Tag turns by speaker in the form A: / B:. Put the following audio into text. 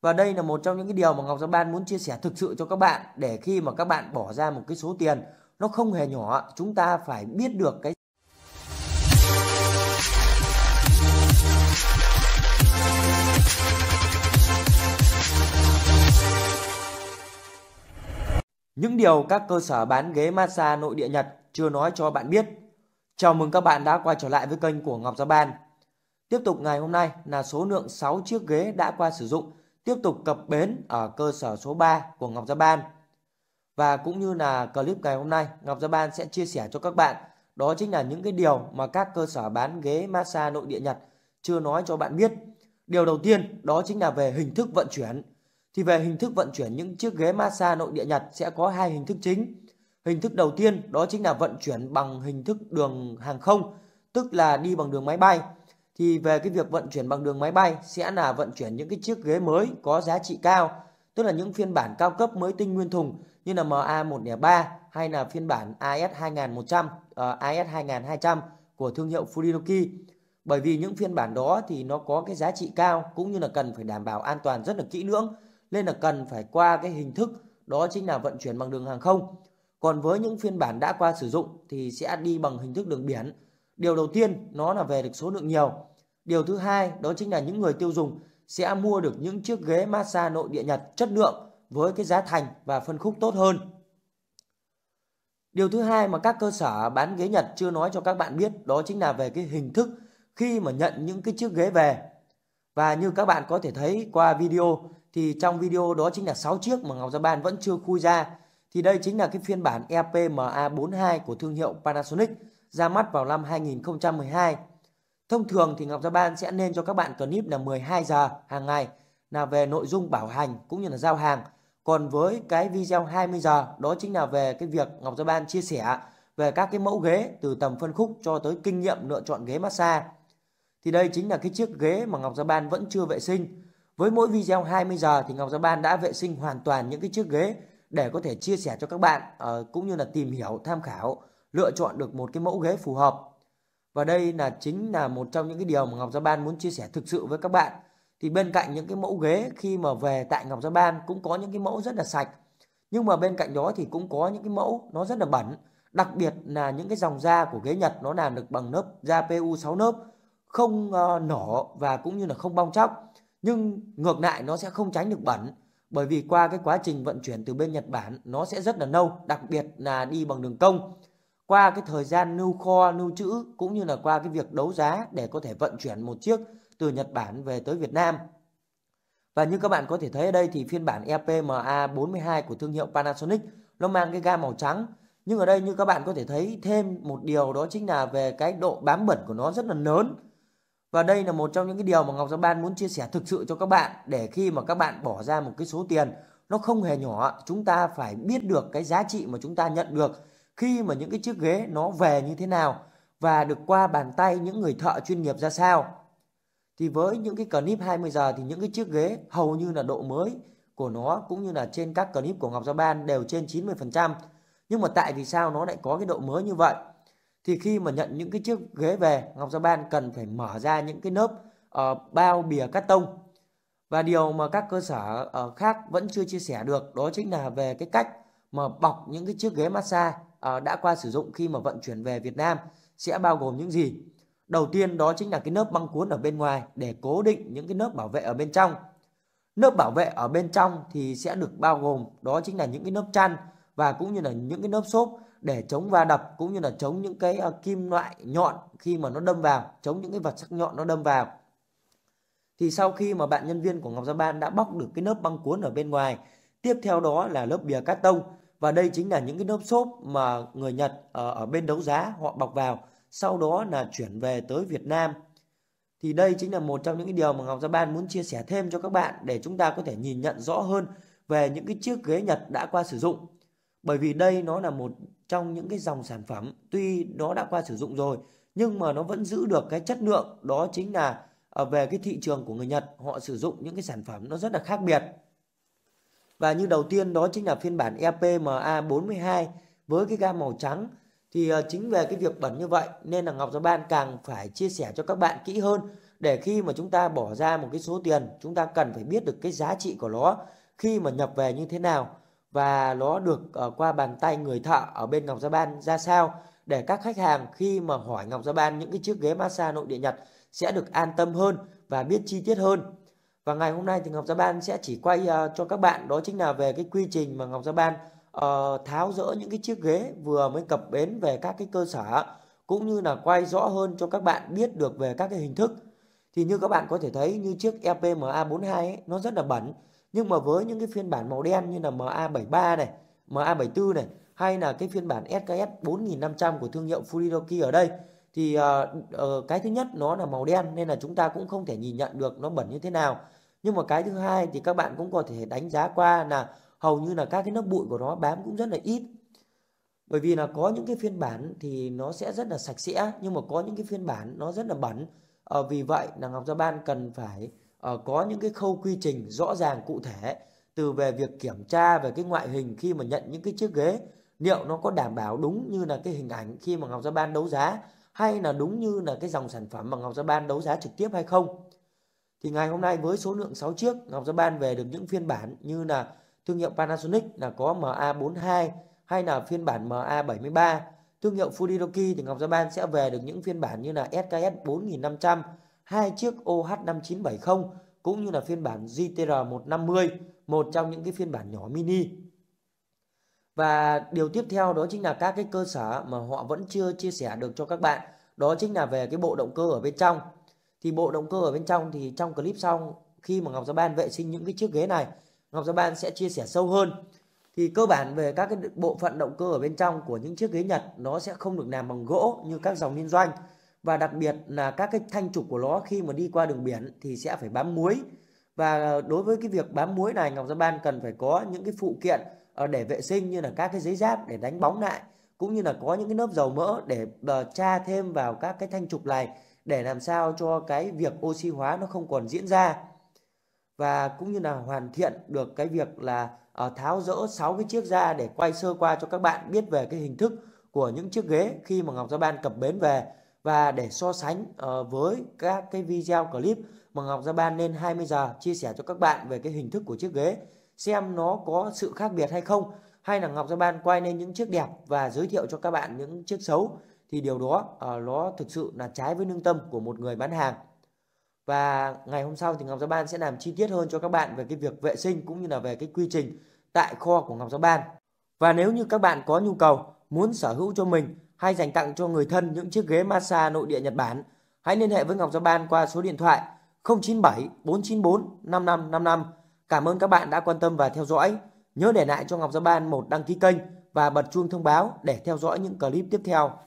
A: và đây là một trong những cái điều mà Ngọc Giao Ban muốn chia sẻ thực sự cho các bạn để khi mà các bạn bỏ ra một cái số tiền nó không hề nhỏ chúng ta phải biết được cái Những điều các cơ sở bán ghế massage nội địa Nhật chưa nói cho bạn biết. Chào mừng các bạn đã quay trở lại với kênh của Ngọc Gia Ban. Tiếp tục ngày hôm nay là số lượng 6 chiếc ghế đã qua sử dụng tiếp tục cập bến ở cơ sở số 3 của Ngọc Gia Ban. Và cũng như là clip ngày hôm nay, Ngọc Gia Ban sẽ chia sẻ cho các bạn đó chính là những cái điều mà các cơ sở bán ghế massage nội địa Nhật chưa nói cho bạn biết. Điều đầu tiên đó chính là về hình thức vận chuyển. Thì về hình thức vận chuyển những chiếc ghế massage nội địa Nhật sẽ có hai hình thức chính. Hình thức đầu tiên đó chính là vận chuyển bằng hình thức đường hàng không, tức là đi bằng đường máy bay thì về cái việc vận chuyển bằng đường máy bay sẽ là vận chuyển những cái chiếc ghế mới có giá trị cao, tức là những phiên bản cao cấp mới tinh nguyên thùng như là MA103 hay là phiên bản AS 2100, uh, AS 2200 của thương hiệu Furinoki. Bởi vì những phiên bản đó thì nó có cái giá trị cao cũng như là cần phải đảm bảo an toàn rất là kỹ lưỡng nên là cần phải qua cái hình thức đó chính là vận chuyển bằng đường hàng không. Còn với những phiên bản đã qua sử dụng thì sẽ đi bằng hình thức đường biển Điều đầu tiên nó là về được số lượng nhiều. Điều thứ hai đó chính là những người tiêu dùng sẽ mua được những chiếc ghế massage nội địa Nhật chất lượng với cái giá thành và phân khúc tốt hơn. Điều thứ hai mà các cơ sở bán ghế Nhật chưa nói cho các bạn biết đó chính là về cái hình thức khi mà nhận những cái chiếc ghế về. Và như các bạn có thể thấy qua video thì trong video đó chính là 6 chiếc mà Ngọc Gia Ban vẫn chưa khui ra. Thì đây chính là cái phiên bản EPMA42 của thương hiệu Panasonic ra mắt vào năm 2012. Thông thường thì Ngọc Gia Ban sẽ nên cho các bạn clip là 12 giờ hàng ngày là về nội dung bảo hành cũng như là giao hàng. Còn với cái video 20 giờ đó chính là về cái việc Ngọc Gia Ban chia sẻ về các cái mẫu ghế từ tầm phân khúc cho tới kinh nghiệm lựa chọn ghế massage. Thì đây chính là cái chiếc ghế mà Ngọc Gia Ban vẫn chưa vệ sinh. Với mỗi video 20 giờ thì Ngọc Gia Ban đã vệ sinh hoàn toàn những cái chiếc ghế để có thể chia sẻ cho các bạn uh, cũng như là tìm hiểu tham khảo lựa chọn được một cái mẫu ghế phù hợp và đây là chính là một trong những cái điều mà Ngọc Gia Ban muốn chia sẻ thực sự với các bạn thì bên cạnh những cái mẫu ghế khi mà về tại Ngọc Gia Ban cũng có những cái mẫu rất là sạch nhưng mà bên cạnh đó thì cũng có những cái mẫu nó rất là bẩn đặc biệt là những cái dòng da của ghế Nhật nó làm được bằng lớp da PU 6 lớp không uh, ờ, nổ và cũng như là không bong chóc nhưng ngược lại nó sẽ không tránh được bẩn bởi vì qua cái quá trình vận chuyển từ bên Nhật Bản nó sẽ rất là nâu đặc biệt là đi bằng đường công qua cái thời gian lưu kho lưu trữ cũng như là qua cái việc đấu giá để có thể vận chuyển một chiếc từ Nhật Bản về tới Việt Nam. Và như các bạn có thể thấy ở đây thì phiên bản EPMA 42 của thương hiệu Panasonic nó mang cái gam màu trắng. Nhưng ở đây như các bạn có thể thấy thêm một điều đó chính là về cái độ bám bẩn của nó rất là lớn. Và đây là một trong những cái điều mà Ngọc Gia Ban muốn chia sẻ thực sự cho các bạn để khi mà các bạn bỏ ra một cái số tiền nó không hề nhỏ, chúng ta phải biết được cái giá trị mà chúng ta nhận được khi mà những cái chiếc ghế nó về như thế nào và được qua bàn tay những người thợ chuyên nghiệp ra sao. Thì với những cái clip 20 giờ thì những cái chiếc ghế hầu như là độ mới của nó cũng như là trên các clip của Ngọc gia Ban đều trên 90%. Nhưng mà tại vì sao nó lại có cái độ mới như vậy? Thì khi mà nhận những cái chiếc ghế về, Ngọc gia Ban cần phải mở ra những cái nớp uh, ờ, bao bìa cắt tông. Và điều mà các cơ sở uh, khác vẫn chưa chia sẻ được đó chính là về cái cách mà bọc những cái chiếc ghế massage Ờ, đã qua sử dụng khi mà vận chuyển về Việt Nam sẽ bao gồm những gì? Đầu tiên đó chính là cái lớp băng cuốn ở bên ngoài để cố định những cái lớp bảo vệ ở bên trong. Lớp bảo vệ ở bên trong thì sẽ được bao gồm đó chính là những cái lớp chăn và cũng như là những cái lớp xốp để chống va đập cũng như là chống những cái ờ, kim loại nhọn khi mà nó đâm vào, chống những cái vật sắc nhọn nó đâm vào. Thì sau khi mà bạn nhân viên của Ngọc Gia Ban đã bóc được cái lớp băng cuốn ở bên ngoài, tiếp theo đó là lớp bìa cát tông và đây chính là những cái nốp xốp mà người Nhật ờ, ở bên đấu giá họ bọc vào sau đó là chuyển về tới Việt Nam thì đây chính là một trong những cái điều mà Ngọc Gia Ban muốn chia sẻ thêm cho các bạn để chúng ta có thể nhìn nhận rõ hơn về những cái chiếc ghế Nhật đã qua sử dụng bởi vì đây nó là một trong những cái dòng sản phẩm tuy nó đã qua sử dụng rồi nhưng mà nó vẫn giữ được cái chất lượng đó chính là ờ, về cái thị trường của người Nhật họ sử dụng những cái sản phẩm nó rất là khác biệt và như đầu tiên đó chính là phiên bản EPMA42 với cái gam màu trắng. Thì ờ, chính về cái việc bẩn như vậy nên là Ngọc Giáo Ban càng phải chia sẻ cho các bạn kỹ hơn để khi mà chúng ta bỏ ra một cái số tiền chúng ta cần phải biết được cái giá trị của nó khi mà nhập về như thế nào và nó được ờ, qua bàn tay người thợ ở bên Ngọc Gia Ban ra sao để các khách hàng khi mà hỏi Ngọc Gia Ban những cái chiếc ghế massage nội địa Nhật sẽ được an tâm hơn và biết chi tiết hơn. Và ngày hôm nay thì Ngọc Gia Ban sẽ chỉ quay uh, cho các bạn đó chính là về cái quy trình mà Ngọc Gia Ban uh, tháo rỡ những cái chiếc ghế vừa mới cập bến về các cái cơ sở cũng như là quay rõ hơn cho các bạn biết được về các cái hình thức. Thì như các bạn có thể thấy như chiếc EPMA 42 ấy, nó rất là bẩn nhưng mà với những cái phiên bản màu đen như là MA73 này, MA74 này hay là cái phiên bản SKS 4500 của thương hiệu Furidoki ở đây thì uh, uh, cái thứ nhất nó là màu đen nên là chúng ta cũng không thể nhìn nhận được nó bẩn như thế nào nhưng mà cái thứ hai thì các bạn cũng có thể đánh giá qua là hầu như là các cái lớp bụi của nó bám cũng rất là ít bởi vì là có những cái phiên bản thì nó sẽ rất là sạch sẽ nhưng mà có những cái phiên bản nó rất là bẩn à, vì vậy là ngọc gia ban cần phải à, có những cái khâu quy trình rõ ràng cụ thể từ về việc kiểm tra về cái ngoại hình khi mà nhận những cái chiếc ghế liệu nó có đảm bảo đúng như là cái hình ảnh khi mà ngọc gia ban đấu giá hay là đúng như là cái dòng sản phẩm mà ngọc gia ban đấu giá trực tiếp hay không thì ngày hôm nay với số lượng 6 chiếc Ngọc sẽ ban về được những phiên bản như là thương hiệu Panasonic là có MA42 hay là phiên bản MA73 thương hiệu Fujiroki thì Ngọc Gia Ban sẽ về được những phiên bản như là SKS 4500 hai chiếc OH5970 cũng như là phiên bản GTR 150 một trong những cái phiên bản nhỏ mini và điều tiếp theo đó chính là các cái cơ sở mà họ vẫn chưa chia sẻ được cho các bạn đó chính là về cái bộ động cơ ở bên trong thì bộ động cơ ở bên trong thì trong clip sau khi mà Ngọc Gia Ban vệ sinh những cái chiếc ghế này Ngọc Gia Ban sẽ chia sẻ sâu hơn thì cơ bản về các cái bộ phận động cơ ở bên trong của những chiếc ghế Nhật nó sẽ không được làm bằng gỗ như các dòng liên doanh và đặc biệt là các cái thanh trục của nó khi mà đi qua đường biển thì sẽ phải bám muối và đối với cái việc bám muối này Ngọc Gia Ban cần phải có những cái phụ kiện ờ, để vệ sinh như là các cái giấy giáp để đánh bóng lại cũng như là có những cái lớp dầu mỡ để ờ, tra thêm vào các cái thanh trục này để làm sao cho cái việc oxy hóa nó không còn diễn ra và cũng như là hoàn thiện được cái việc là uh, tháo rỡ 6 cái chiếc ra để quay sơ qua cho các bạn biết về cái hình thức của những chiếc ghế khi mà Ngọc Gia Ban cập bến về và để so sánh uh, với các cái video clip mà Ngọc Gia Ban lên 20 giờ chia sẻ cho các bạn về cái hình thức của chiếc ghế xem nó có sự khác biệt hay không hay là Ngọc Gia Ban quay lên những chiếc đẹp và giới thiệu cho các bạn những chiếc xấu thì điều đó ờ, nó thực sự là trái với lương tâm của một người bán hàng và ngày hôm sau thì Ngọc Giáo Ban sẽ làm chi tiết hơn cho các bạn về cái việc vệ sinh cũng như là về cái quy trình tại kho của Ngọc Giáo Ban. Và nếu như các bạn có nhu cầu muốn sở hữu cho mình hay dành tặng cho người thân những chiếc ghế massage nội địa Nhật Bản, hãy liên hệ với Ngọc Giáo Ban qua số điện thoại 097 494 5555. Cảm ơn các bạn đã quan tâm và theo dõi. Nhớ để lại cho Ngọc Giáo Ban một đăng ký kênh và bật chuông thông báo để theo dõi những clip tiếp theo.